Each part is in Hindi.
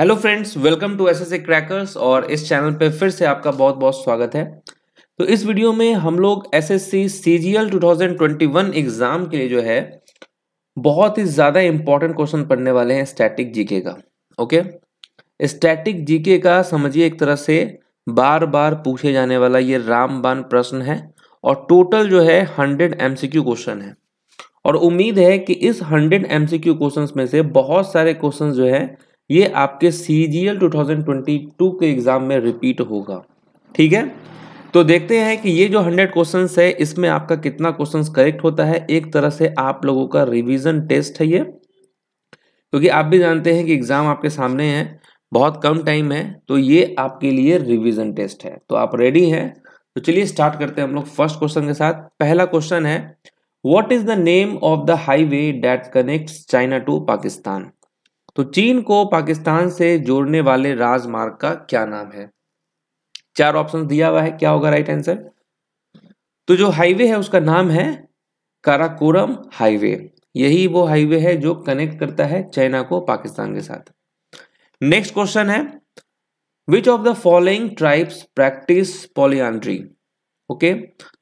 hello friends welcome to S S crackers और इस चैनल पे फिर से आपका बहुत बहुत स्वागत है तो इस वीडियो में हम लोग S S C C G L two thousand twenty one exam के लिए जो है बहुत ही ज़्यादा इंपॉर्टेंट क्वेश्चन पढ़ने वाले हैं स्टैटिक जीके का ओके स्टैटिक जीके का समझिए एक तरह से बार बार पूछे जाने वाला ये रामबान प्रश्न है और टोटल जो है hundred M C Q question है और उम्मीद है कि इस hundred M C Q question में से बहुत सारे क्वेश्चन जो है ये आपके C G L two thousand twenty two के एग्ज़ाम में रिपीट होगा ठीक है तो देखते हैं कि ये जो हंड्रेड क्वेश्चन है इसमें आपका कितना क्वेश्चन करेक्ट होता है एक तरह से आप लोगों का रिविजन टेस्ट है ये क्योंकि आप भी जानते हैं कि एग्ज़ाम आपके सामने है बहुत कम टाइम है तो ये आपके लिए रिवीजन टेस्ट है तो आप रेडी हैं तो चलिए स्टार्ट करते हैं हम लोग फर्स्ट क्वेश्चन के साथ पहला क्वेश्चन है what is the name of the highway that connects China to Pakistan तो चीन को पाकिस्तान से जोड़ने वाले राजमार्ग का क्या नाम है चार ऑप्शन दिया हुआ है क्या होगा राइट आंसर तो जो हाईवे है उसका नाम है काराकोरम हाईवे यही वो हाईवे है जो कनेक्ट करता है चाइना को पाकिस्तान के साथ नेक्स्ट क्वेश्चन है which of the following tribes practice polyandry okay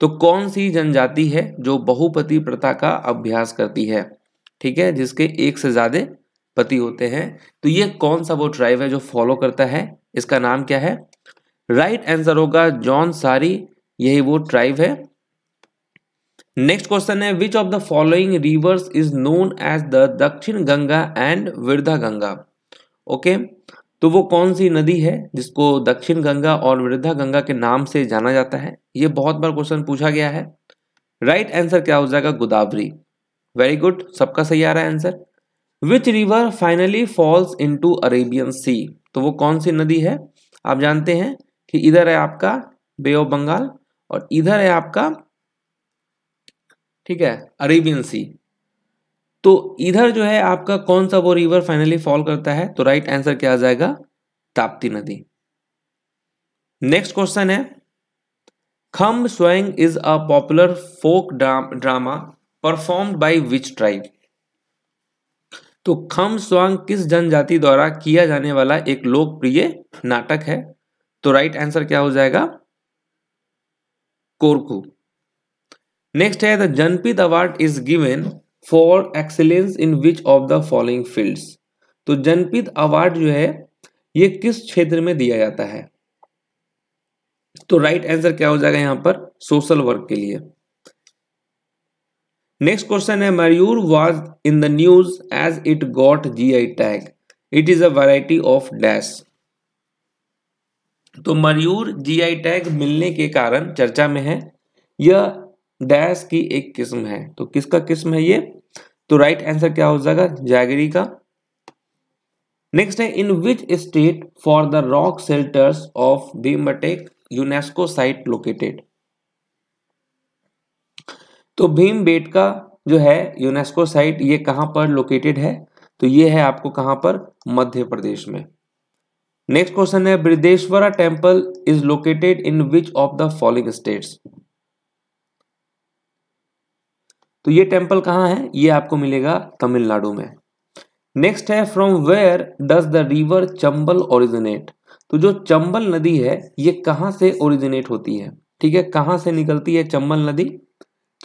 तो कौन सी जनजाति है जो बहुपति प्रथा का अभ्यास करती है ठीक है जिसके एक से ज्यादा पति होते हैं तो ये कौन सा वो ट्राइब है जो फॉलो करता है इसका नाम क्या है राइट आंसर होगा जॉन सारी यही वो ट्राइब है नेक्स्ट क्वेश्चन है which of the following rivers is known as the Dakshin Ganga and वृद्धा गंगा ओके तो वो कौन सी नदी है जिसको दक्षिण गंगा और वृद्धा गंगा के नाम से जाना जाता है ये बहुत बार क्वेश्चन पूछा गया है राइट right आंसर क्या हो जाएगा गोदावरी वेरी गुड सबका सही आ रहा है answer which river finally falls to Arabian sea तो वो कौन सी नदी है आप जानते हैं कि इधर है आपका बे ऑफ बंगाल और इधर है आपका ठीक है अरेबियन सी तो इधर जो है आपका कौन सा वो रिवर फाइनली फॉल करता है तो राइट आंसर क्या आ जाएगा ताप्ती नदी नेक्स्ट क्वेश्चन है Kham Swang is a popular folk drama performed by which tribe तो खम स्वांग किस जनजाति द्वारा किया जाने वाला एक लोकप्रिय नाटक है तो राइट आंसर क्या हो जाएगा कोरकू नेक्स्ट है the Janpid award is given for excellence in which of the following fields तो जनपीद अवार्ड जो है ये किस क्षेत्र में दिया जाता है तो राइट आंसर क्या हो जाएगा यहां पर सोशल वर्क के लिए नेक्स्ट क्वेश्चन है Mayur was in the news as it got G I tag it is a variety of dash तो मयूर जी आई टैग मिलने के कारण चर्चा में है यह डैश की एक किस्म है तो किसका किस्म है ये तो राइट right आंसर क्या हो जाएगा जागरी का नेक्स्ट है in which state for the rock shelters of Bhimbetka UNESCO site located तो भीम बेट का जो है यूनेस्को साइट ये कहां पर लोकेटेड है तो ये है आपको कहां पर मध्य प्रदेश में नेक्स्ट क्वेश्चन है Brihadeeswara temple is located in which of the following states तो ये टेम्पल कहां है ये आपको मिलेगा तमिलनाडु में नेक्स्ट है from where does the river Chambal originate तो जो चंबल नदी है ये कहां से ओरिजिनेट होती है ठीक है कहां से निकलती है चंबल नदी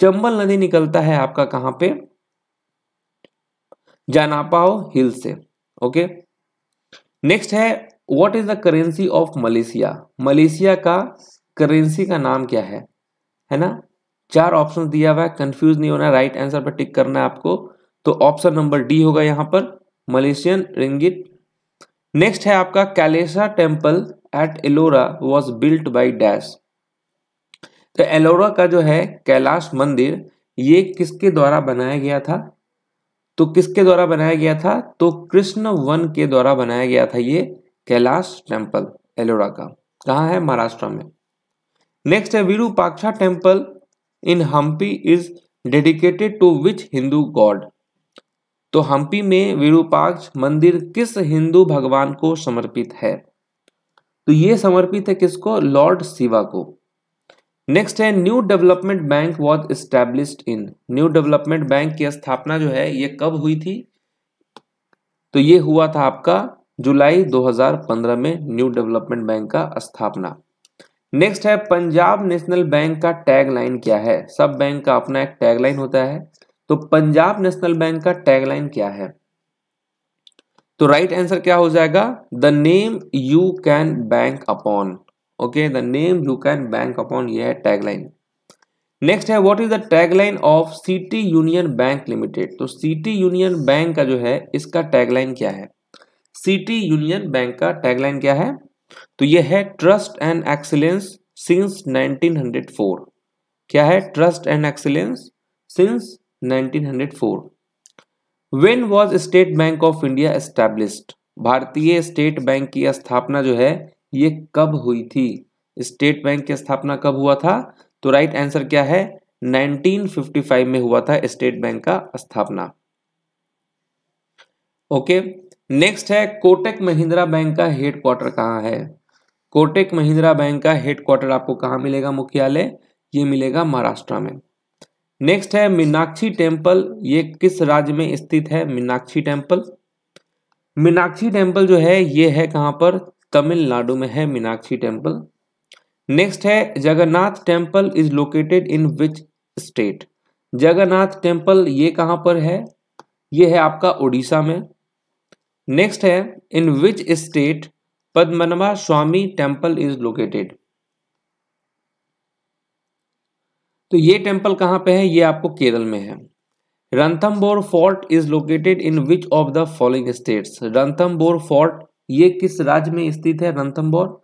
चंबल नदी निकलता है आपका कहां पे जानापाओ हिल से ओके नेक्स्ट है what is the currency of Malaysia Malaysia का करेंसी का नाम क्या है है ना चार ऑप्शन दिया हुआ है कंफ्यूज नहीं होना राइट आंसर पर टिक करना है आपको तो ऑप्शन नंबर डी होगा यहां पर मलेशियन रिंगिट नेक्स्ट है आपका Kailasa temple at Ellora was built by dash तो एलोरा का जो है कैलाश मंदिर ये किसके द्वारा बनाया गया था तो किसके द्वारा बनाया गया था तो कृष्ण वन के द्वारा बनाया गया था ये कैलाश टेम्पल एलोरा का कहा है महाराष्ट्र में नेक्स्ट है Virupaksha temple in Hampi is dedicated to which Hindu god तो हम्पी में विरूपाक्ष मंदिर किस हिंदू भगवान को समर्पित है तो ये समर्पित है किसको लॉर्ड शिवा को नेक्स्ट है new development bank was established in new development bank की स्थापना जो है ये कब हुई थी तो ये हुआ था आपका जुलाई 2015 में न्यू डेवलपमेंट बैंक का स्थापना नेक्स्ट है पंजाब नेशनल बैंक का टैगलाइन क्या है सब बैंक का अपना एक टैगलाइन होता है तो पंजाब नेशनल बैंक का टैगलाइन क्या है तो राइट right आंसर क्या हो जाएगा the name you can bank upon okay the name you can bank upon यह टैगलाइन नेक्स्ट है what is the tagline of city union bank limited तो सिटी यूनियन बैंक का जो है इसका टैगलाइन क्या है सिटी यूनियन बैंक का टैगलाइन क्या है तो यह है ट्रस्ट एंड एक्सीलेंस सिंस 1904 क्या है trust and excellence since 1904 when was state bank of India established भारतीय स्टेट बैंक की स्थापना जो है ये कब हुई थी स्टेट बैंक की स्थापना कब हुआ था तो राइट आंसर क्या है 1955 में हुआ था स्टेट बैंक का स्थापना ओके नेक्स्ट है कोटक महिंद्रा बैंक का हेडक्वार्टर कहाँ है कोटक महिंद्रा बैंक का हेडक्वार्टर आपको कहाँ मिलेगा मुख्यालय ये मिलेगा महाराष्ट्र में नेक्स्ट है मीनाक्षी टेम्पल ये किस राज्य में स्थित है मीनाक्षी टेम्पल मीनाक्षी टेम्पल जो है ये है कहाँ पर तमिलनाडु में है मीनाक्षी टेम्पल नेक्स्ट है Jagannath temple is located in which state Jagannath temple ये कहाँ पर है ये है आपका उड़ीसा में नेक्स्ट है in which state Padmanabha Swamy temple is located तो ये टेम्पल कहाँ पे है ये आपको केरल में है Ranthambore fort is located in which of the following states Ranthambore fort ये किस राज्य में स्थित है रंथम्बोर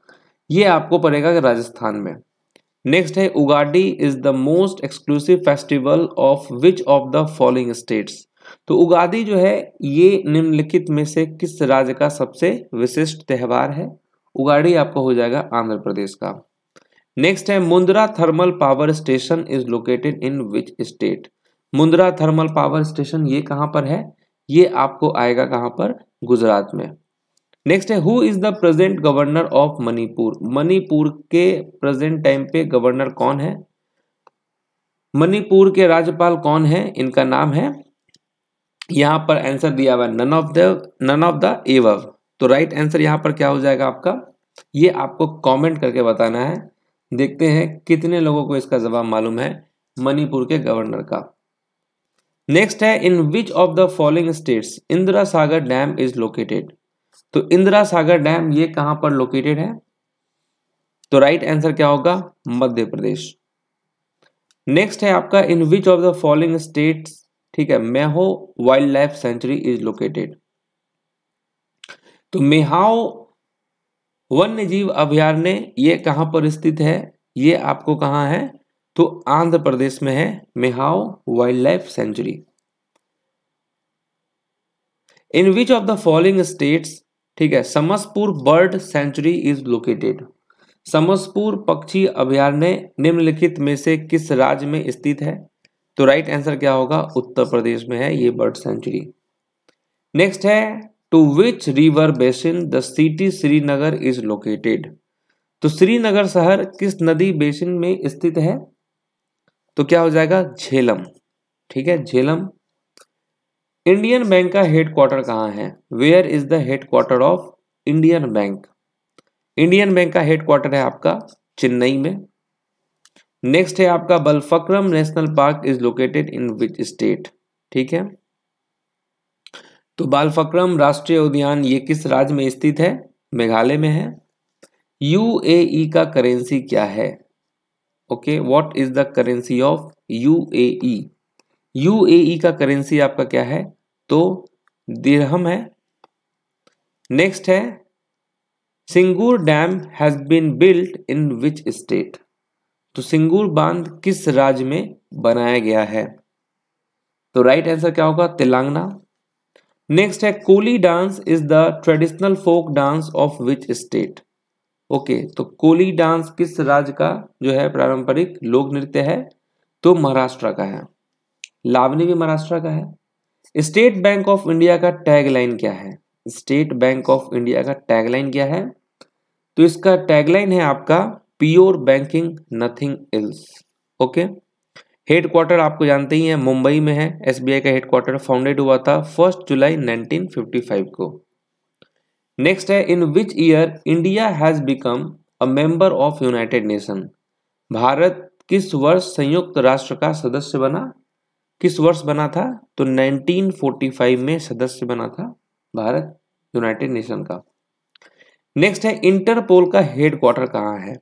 ये आपको पड़ेगा राजस्थान में नेक्स्ट है Ugadi is the most exclusive festival of which of the following states तो उगादी जो है ये निम्नलिखित में से किस राज्य का सबसे विशिष्ट त्यौहार है उगाड़ी आपका हो जाएगा आंध्र प्रदेश का नेक्स्ट है Mundra thermal power station is located in which state Mundra thermal power station ये कहां पर है ये आपको आएगा कहां पर गुजरात में नेक्स्ट है who is the present governor of Manipur Manipur के प्रेजेंट टाइम पे गवर्नर कौन है मणिपुर के राज्यपाल कौन है इनका नाम है यहां पर आंसर दिया हुआ none of the none of the above तो राइट आंसर यहां पर क्या हो जाएगा आपका ये आपको कमेंट करके बताना है देखते हैं कितने लोगों को इसका जवाब मालूम है मणिपुर के गवर्नर का नेक्स्ट है in which of the following states Indira Sagar dam is located तो इंदिरा सागर डैम ये कहां पर लोकेटेड है तो राइट आंसर क्या होगा मध्य प्रदेश नेक्स्ट है आपका in which of the following state ठीक है Mehao wild life sanctuary is located तो मेहाओ वन्य जीव अभ्यारण्य ये कहां पर स्थित है ये आपको कहां है तो आंध्र प्रदेश में है Mehao wild life sanctuary in which of the following states ठीक है Samaspur bird sanctuary is located Samaspur पक्षी अभ्यारण्य निम्नलिखित में से किस राज्य में स्थित है तो राइट आंसर क्या होगा उत्तर प्रदेश में है ये बर्ड सेंचुरी नेक्स्ट है to which river basin the city Srinagar is located तो श्रीनगर शहर किस नदी बेसिन में स्थित है तो क्या हो जाएगा झेलम ठीक है झेलम इंडियन बैंक का हेडक्वार्टर कहाँ है where is the headquarter of Indian bank Indian bank का हेडक्वार्टर है आपका चेन्नई में नेक्स्ट है आपका Balphakram national park is located in which state ठीक है तो बालफक्रम राष्ट्रीय उद्यान ये किस राज्य में स्थित है मेघालय में है यूएई e का करेंसी क्या है okay what is the currency of UAE UAE का करेंसी आपका क्या है तो दिरहम है नेक्स्ट है Singur dam has been built in which state तो सिंगूर बांध किस राज्य में बनाया गया है तो राइट आंसर क्या होगा तेलंगाना नेक्स्ट है Koli dance is the traditional folk dance of which state okay तो कोली डांस किस राज्य का जो है पारंपरिक लोक नृत्य है तो महाराष्ट्र का है लावनी भी महाराष्ट्र का है स्टेट बैंक ऑफ इंडिया का टैगलाइन क्या है स्टेट बैंक ऑफ इंडिया का टैगलाइन क्या है तो इसका टैगलाइन है आपका pure banking nothing else okay headquarter आपको जानते ही है मुंबई में है एसबीआई का हेडक्वार्टर फाउंडेड हुआ था फर्स्ट जुलाई 1955 को नेक्स्ट है in which year India has become a member of united nation Bharat किस वर्ष संयुक्त राष्ट्र का सदस्य बना किस वर्ष बना था तो 1945 में सदस्य बना था भारत यूनाइटेड नेशन का नेक्स्ट है इंटरपोल का हेडक्वार्टर कहाँ है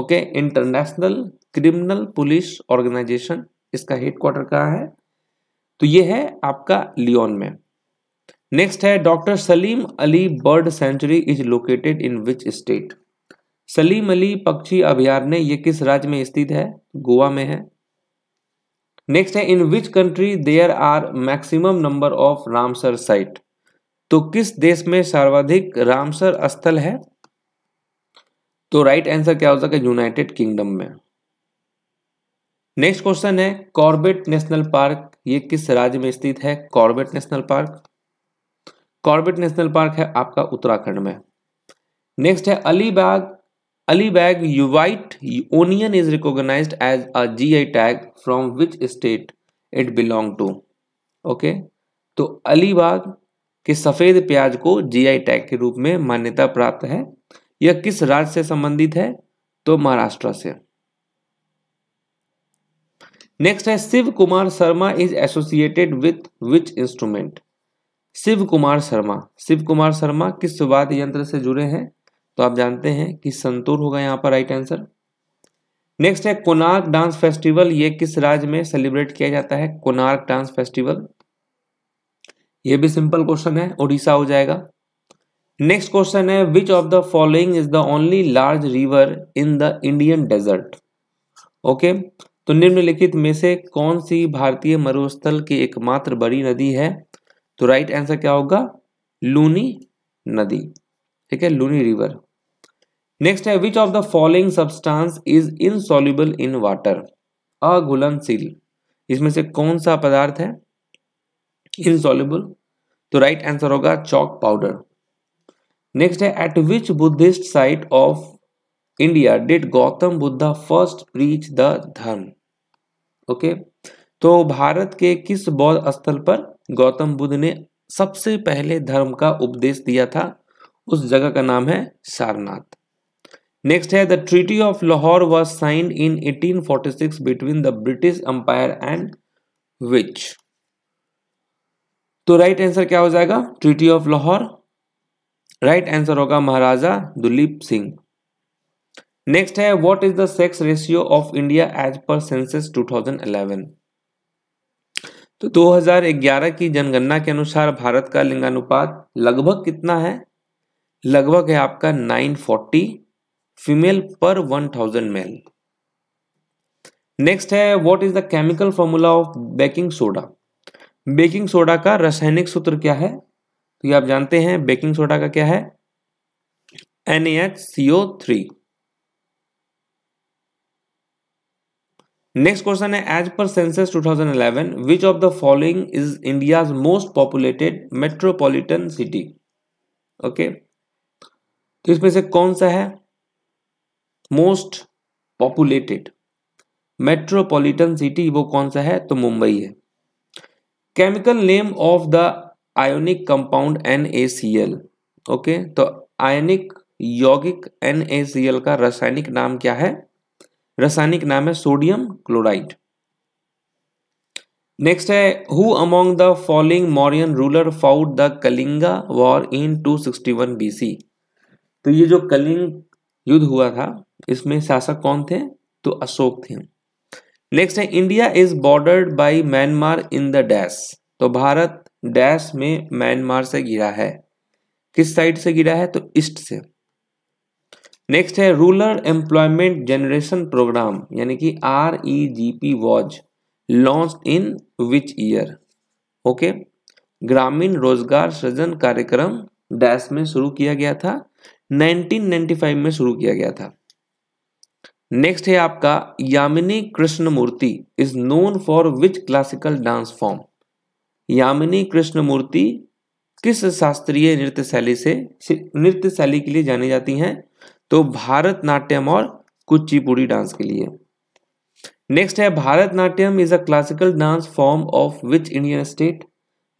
okay international criminal police organisation इसका हेडक्वार्टर कहाँ है तो ये है आपका लियोन में नेक्स्ट है doctor Salim Ali bird sanctuary is located in which state Salim Ali पक्षी अभ्यारण्य ये किस राज्य में स्थित है गोवा में है नेक्स्ट है in which country there are maximum number of Ramsar site तो किस देश में सर्वाधिक रामसर स्थल है तो राइट आंसर क्या हो सके यूनाइटेड किंगडम में नेक्स्ट क्वेश्चन है कॉर्बेट नेशनल पार्क ये किस राज्य में स्थित है Corbett national park Corbett national park है आपका उत्तराखंड में नेक्स्ट है Alibag white onion is recognise as a G I tag from which state it belong to okay तो अलीबाग के सफ़ेद प्याज को जी आई टैग के रूप में मान्यता प्राप्त है यह किस राज्य से संबंधित है तो महाराष्ट्र से नेक्स्ट है Shiv Kumar Sharma is associated with which instrument Shiv Kumar Sharma Shiv Kumar Sharma किस वाद्य यंत्र से जुड़े हैं तो आप जानते हैं कि संतूर होगा यहाँ पर राइट आंसर नेक्स्ट है कोनार्क डांस फेस्टिवल ये किस राज्य में सेलिब्रेट किया जाता है कोनार्क डांस फेस्टिवल ये भी सिंपल क्वेश्चन है ओडिशा हो जाएगा नेक्स्ट क्वेश्चन है which of the following is the only large river in the Indian desert okay तो निम्नलिखित में से कौन सी भारतीय मरुस्थल की एकमात्र बड़ी नदी है तो राइट आंसर क्या होगा लूनी नदी ठीक है लूनी रिवर नेक्स्ट है which of the following substance is insoluble in water अघुलनशील इसमें से कौन सा पदार्थ है इनसॉल्यूबल तो राइट आंसर होगा चौक पाउडर नेक्स्ट है at which Buddhist site of India did Gautam Buddha first preach the dharma okay तो भारत के किस बौद्ध स्थल पर गौतम बुद्ध ने सबसे पहले धर्म का उपदेश दिया था उस जगह का नाम है सारनाथ नेक्स्ट है the treaty of Lahore was signed in 1846 between the British empire and which तो राइट आंसर क्या हो जाएगा treaty of Lahore right answer होगा महाराजा दुलीप सिंह नेक्स्ट है what is the sex ratio of India as per census 2011 तो 2011 की जनगणना के अनुसार भारत का लिंगानुपात लगभग कितना है लगभग है आपका 940 फीमेल पर 1000 मेल नेक्स्ट है what is the chemical formula of baking soda baking soda का रासायनिक सूत्र क्या है तो ये आप जानते हैं बेकिंग सोडा का क्या है थ्री नेक्स्ट क्वेश्चन है as per census 2011 which of the following is India's most populated metropolitan city okay तो इसमें से कौन सा है मोस्ट पॉपुलेटेड मेट्रोपॉलिटन सिटी वो कौन सा है तो मुंबई है chemical name of the ionic compound N okay तो आयोनिक यौगिक एन का रासायनिक नाम क्या है रासायनिक नाम है सोडियम क्लोराइड नेक्स्ट है who among the following Mauryan ruler fought the Kalinga war in 261 BC तो ये जो कलिंग युद्ध हुआ था इसमें शासक कौन थे तो अशोक थे नेक्स्ट है India is bordered by Myanmar in the dash तो भारत डैश में म्यांमार से घिरा है किस साइड से घिरा है तो ईस्ट से नेक्स्ट है रूरल एम्प्लॉयमेंट जनरेशन प्रोग्राम यानी कि R E G P was launch in which year okay ग्रामीण रोजगार सृजन कार्यक्रम डैश में शुरू किया गया था 1995 में शुरू किया गया था नेक्स्ट है आपका Yamini Krishnamurthy is known for which classical dance form Yamini Krishnamurthy किस शास्त्रीय नृत्य शैली से नृत्य शैली के लिए जानी जाती हैं तो भारतनाट्यम और कुचिपुड़ी डांस के लिए नेक्स्ट है Bharatanatyam is a classical dance form of which Indian state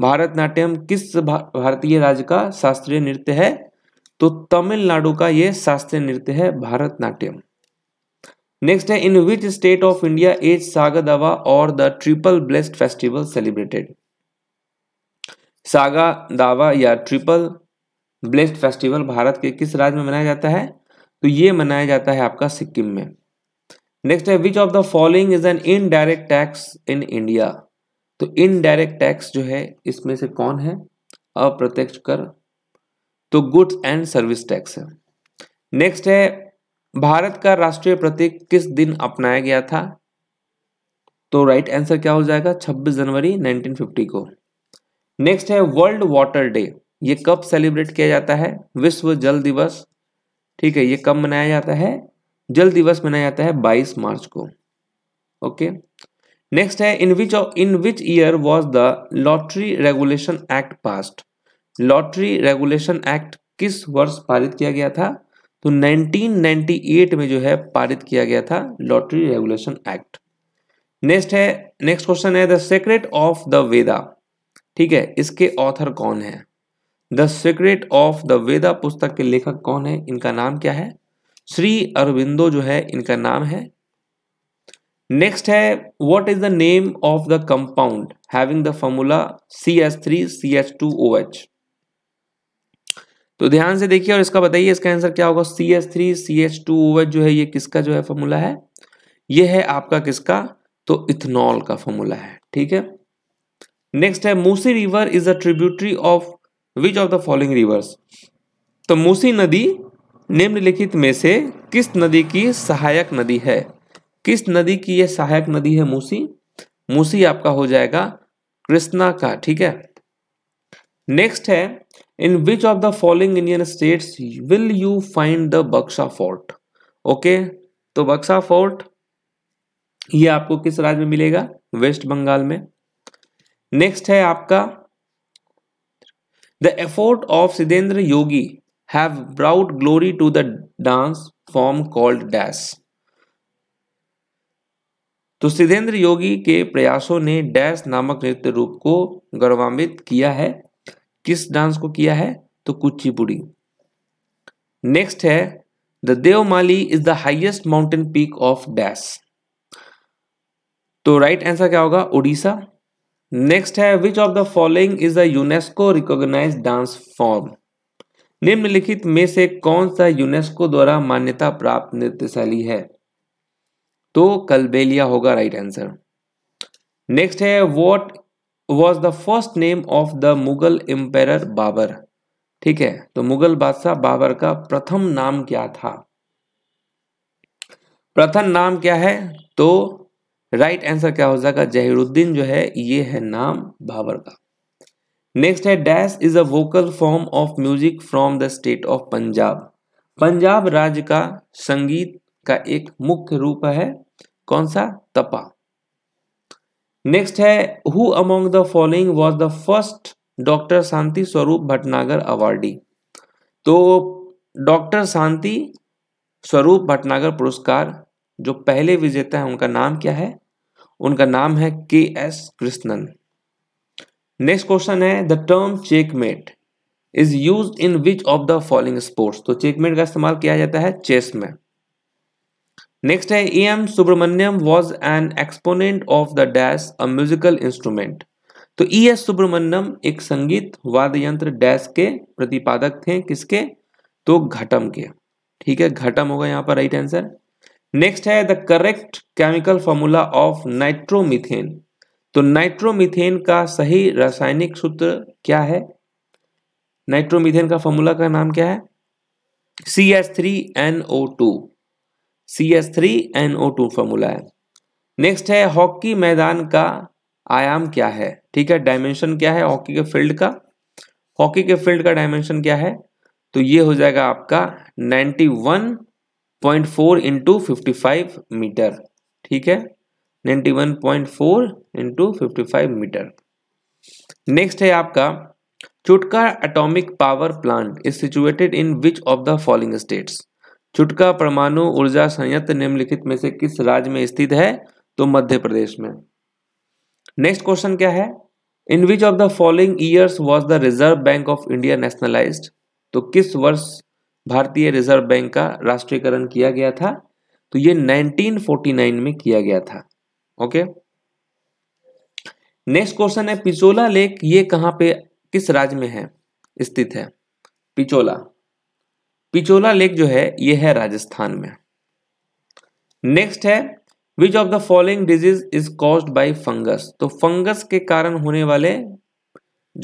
Bharatanatyam किस भारतीय राज्य का शास्त्रीय नृत्य है तो तमिलनाडु का यह शास्त्रीय नृत्य है भारतनाट्यम नेक्स्ट है in which state of India is Saga Dawa or the triple blessed festival celebrated Saga Dawa या ट्रिपल ब्लेस्ड फेस्टिवल भारत के किस राज्य में मनाया जाता है तो ये मनाया जाता है आपका सिक्किम में नेक्स्ट है which of the following is an indirect tax in India तो इनडायरेक्ट टैक्स जो है इसमें से कौन है अप्रत्यक्ष कर तो गुड्स एंड सर्विस टैक्स है नेक्स्ट है भारत का राष्ट्रीय प्रतीक किस दिन अपनाया गया था तो राइट right आंसर क्या हो जाएगा 26 जनवरी 1950 को नेक्स्ट है वर्ल्ड वाटर डे ये कब सेलिब्रेट किया जाता है विश्व जल दिवस ठीक है ये कब मनाया जाता है जल दिवस मनाया जाता है 22 मार्च को ओके नेक्स्ट है in which in which year was the lottery regulation act passed lottery regulation act किस वर्ष पारित किया गया था तो 1998 में जो है पारित किया गया था लॉटरी रेगुलेशन एक्ट नेक्स्ट है नेक्स्ट क्वेश्चन है the secret of the Veda ठीक है इसके ऑथर कौन है the secret of the Veda पुस्तक के लेखक कौन है इनका नाम क्या है श्री अरविंदो जो है इनका नाम है नेक्स्ट है what is the name of the compound having the formula C H three C H two O H तो ध्यान से देखिए और इसका बताइए इसका आंसर क्या होगा C S three C H two जो है ये किसका जो है फॉर्मूला है ये है आपका किसका तो इथेनॉल का फॉर्मूला है ठीक है नेक्स्ट है Musi river is a tributary of which of the following rivers तो मूसी नदी निम्नलिखित में से किस नदी की सहायक नदी है किस नदी की यह सहायक नदी है मूसी मूसी आपका हो जाएगा कृष्णा का ठीक है नेक्स्ट है in which of the following Indian states will you find the Buxa fort okay तो बक्सा फोर्ट ये आपको किस राज्य में मिलेगा वेस्ट बंगाल में नेक्स्ट है आपका the effort of Siddhendra Yogi have brought glory to the dance form called dash तो सिद्धेंद्र योगी के प्रयासों ने डैश नामक नृत्य रूप को गौरवान्वित किया है किस डांस को किया है तो कुचिपुड़ी नेक्स्ट है the Deomali is the highest mountain peak of dash तो राइट आंसर क्या होगा उड़ीसा नेक्स्ट है which of the following is the UNESCO recognise dance form निम्नलिखित में से कौन सा यूनेस्को द्वारा मान्यता प्राप्त शैली है तो कलबेलिया होगा राइट आंसर नेक्स्ट है what was the first name of the Mughal empire Babur ठीक है तो मुगल बादशाह बाबर का प्रथम नाम क्या था प्रथम नाम क्या है तो राइट आंसर क्या हो जाएगा जहिरुद्दीन जो है ये है नाम बाबर का नेक्स्ट है dash is a vocal form of music from the state of Punjab Punjab राज्य का संगीत का एक मुख्य रूप है कौन सा तपा नेक्स्ट है who among the following was the first doctor Shanti Swarup Bhatnagar awardee तो डॉक्टर शांति स्वरूप भटनागर पुरस्कार जो पहले विजेता है उनका नाम क्या है उनका नाम है K S Krishnan next question है the term checkmate is use in which of the following sports तो चेकमेट का इस्तेमाल किया जाता है चेस में नेक्स्ट है A M Subramaniam was an exponent of the dash a musical instrument तो ई एस सुब्रमण्यम एक संगीत वाद्य यंत्र डैश के प्रतिपादक थे किसके तो घटम के ठीक है घटम होगा यहाँ पर राइट आंसर नेक्स्ट है the correct chemical formula of nitromethane तो नाइट्रोमिथेन का सही रासायनिक सूत्र क्या है नाइट्रोमिथेन का फॉर्मूला का नाम क्या है C S three N O two C S three N O two formula है नेक्स्ट है हॉकी मैदान का आयाम क्या है ठीक है डायमेंशन क्या है हॉकी के फील्ड का हॉकी के फील्ड का डायमेंशन क्या है तो ये हो जाएगा आपका 91.4 one point four into meter ठीक है 91.4 one point four into meter next है आपका Chutka atomic power plant is situated in which of the following states Chutka परमाणु ऊर्जा संयंत्र निम्नलिखित में से किस राज्य में स्थित है तो मध्य प्रदेश में नेक्स्ट क्वेश्चन क्या है in which of the following years was the Reserve Bank of India nationalise तो किस वर्ष भारतीय रिजर्व बैंक का राष्ट्रीयकरण किया गया था तो ये 1949 में किया गया था ओके नेक्स्ट क्वेश्चन है पिचोला लेक ये कहां पे किस राज्य में है स्थित है पिचोला पिचोला लेक जो है यह है राजस्थान में नेक्स्ट है which of the following disease is cause by fungus तो फंगस के कारण होने वाले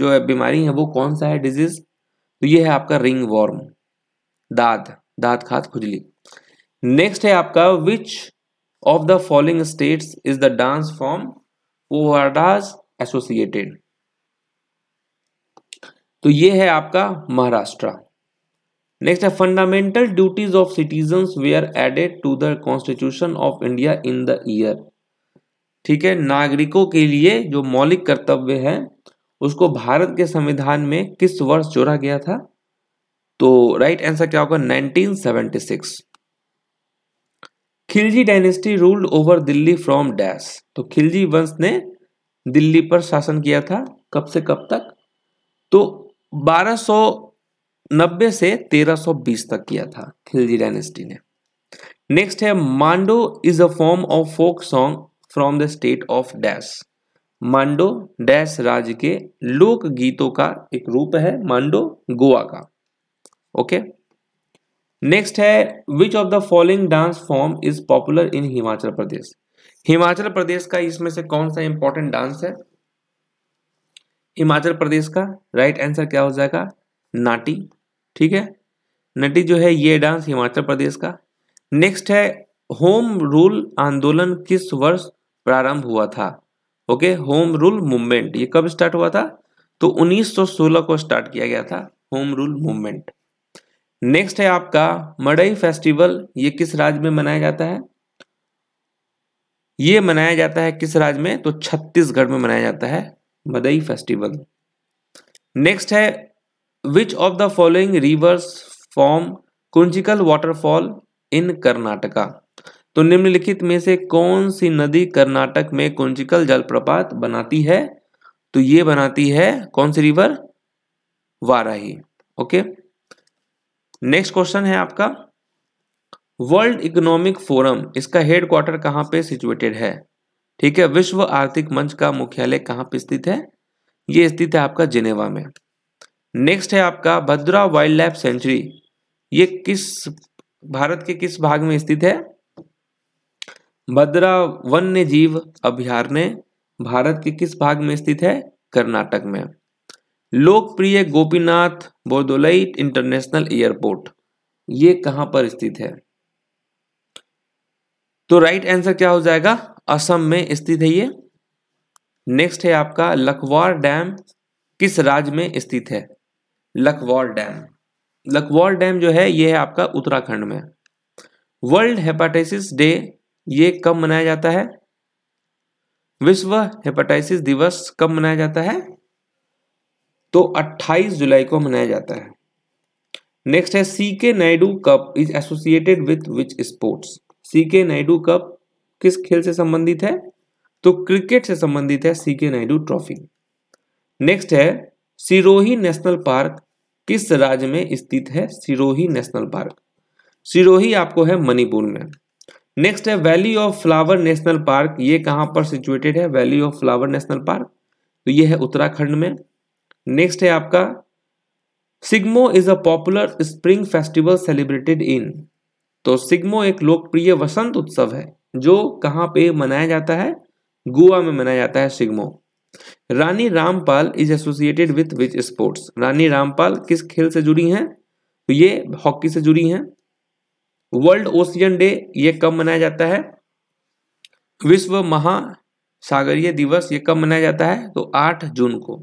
जो है बीमारी है वो कौन सा है डिजीज तो ये है आपका रिंग वॉर्म दाद दाद खाद खुजली नेक्स्ट है आपका which of the following states is the dance form ओवरडाज एसोसिएटेड तो ये है आपका महाराष्ट्र नेक्स्ट है fundamental duties of citizen they are added to the constitution of India in the year ठीक है नागरिकों के लिए जो मौलिक कर्तव्य है उसको भारत के संविधान में किस वर्ष जोड़ा गया था तो राइट right आंसर क्या होगा 1976 Khilji dynasty ruled over Delhi from dash तो खिलजी वंश ने दिल्ली पर शासन किया था कब से कब तक तो नब्बे से 1320 तक किया था खिलजी डायनेस्टी ने नेक्स्ट है Mando is a form of folk song from the state of dash Mando dash राज्य के लोक गीतों का एक रूप है मांडो गोवा का ओके नेक्स्ट है which of the following dance form is popular in Himachal Pradesh Himachal Pradesh का इसमें से कौन सा इंपॉर्टेंट डांस है हिमाचल प्रदेश का राइट right आंसर क्या हो जाएगा नाटी ठीक है नटी जो है ये डांस हिमाचल प्रदेश का नेक्स्ट है होम रूल आंदोलन किस वर्ष प्रारंभ हुआ था ओके होम रूल मूवमेंट ये कब स्टार्ट हुआ था तो 1916 को स्टार्ट किया गया था होम रूल मूवमेंट नेक्स्ट है आपका मडई फेस्टिवल ये किस राज्य में मनाया जाता है ये मनाया जाता है किस राज्य में तो छत्तीसगढ़ में मनाया जाता है मदई फेस्टिवल नेक्स्ट है which of the following rivers form Kunchikal waterfall in Karnataka तो निम्नलिखित में से कौन सी नदी कर्नाटक में कुंजिकल जलप्रपात बनाती है तो ये बनाती है कौन सी river Varahi okay next question है आपका वर्ल्ड इकोनॉमिक फोरम इसका हेडक्वार्टर कहां कहाँ पे सिचुएटेड है ठीक है विश्व आर्थिक मंच का मुख्यालय कहाँ पे स्थित है ये स्थित है आपका जिनेवा में नेक्स्ट है आपका भद्रा वाइल्ड लाइफ सेंचुरी ये किस भारत के किस भाग में स्थित है भद्रा वन्य जीव अभ्यारण्य भारत के किस भाग में स्थित है कर्नाटक में लोकप्रिय गोपीनाथ बोर्दोलई इंटरनेशनल एयरपोर्ट ये कहां पर स्थित है तो राइट आंसर क्या हो जाएगा असम में स्थित है ये नेक्स्ट है आपका लखवार डैम किस राज्य में स्थित है लखवाल डैम लखवाल डैम जो है ये है आपका उत्तराखंड में वर्ल्ड हेपाटाइसिस डे ये कब मनाया जाता है विश्व हेपाटाइसिस दिवस कब मनाया जाता है तो 28 जुलाई को मनाया जाता है नेक्स्ट है C K Naidu cup is associated with which sports C K Naidu cup किस खेल से संबंधित है तो क्रिकेट से संबंधित है C K Naidu trophy next है सिरोही नेशनल पार्क किस राज्य में स्थित है सिरोही नेशनल पार्क सिरोही आपको है मणिपुर में नेक्स्ट है valley of flower national park ये कहाँ पर सिचुएटेड है valley of flower national park तो ये है उत्तराखंड में नेक्स्ट है आपका Shigmo is a popular spring festival celebrated in तो सिग्मो एक लोकप्रिय वसंत उत्सव है जो कहाँ पे मनाया जाता है गोवा में मनाया जाता है Shigmo Rani Rampal is associated with which sports Rani Rampal किस खेल से जुड़ी हैं तो ये हॉकी से जुड़ी हैं वर्ल्ड ओशियन डे ये कब मनाया जाता है विश्व महासागरीय दिवस ये कब मनाया जाता है तो 8 जून को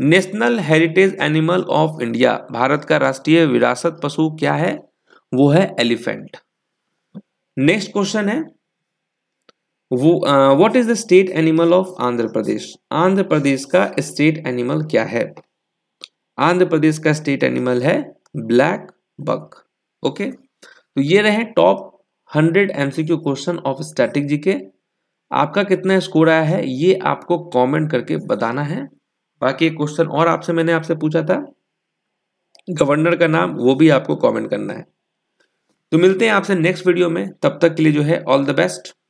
national heritage animal of India Bharat का राष्ट्रीय विरासत पशु क्या है वो है एलिफेंट नेक्स्ट क्वेश्चन है what is the state animal of Andhra Pradesh Andhra Pradesh का स्टेट एनिमल क्या है आंध्र प्रदेश का स्टेट एनिमल है ब्लैक बक ओके तो ये रहे top hundred MCQ question of static G K आपका कितना स्कोर आया है ये आपको कमेंट करके बताना है बाकी एक क्वेश्चन और आपसे मैंने आपसे पूछा था गवर्नर का नाम वो भी आपको कमेंट करना है तो मिलते हैं आपसे नेक्स्ट वीडियो में तब तक के लिए जो है ऑल द बेस्ट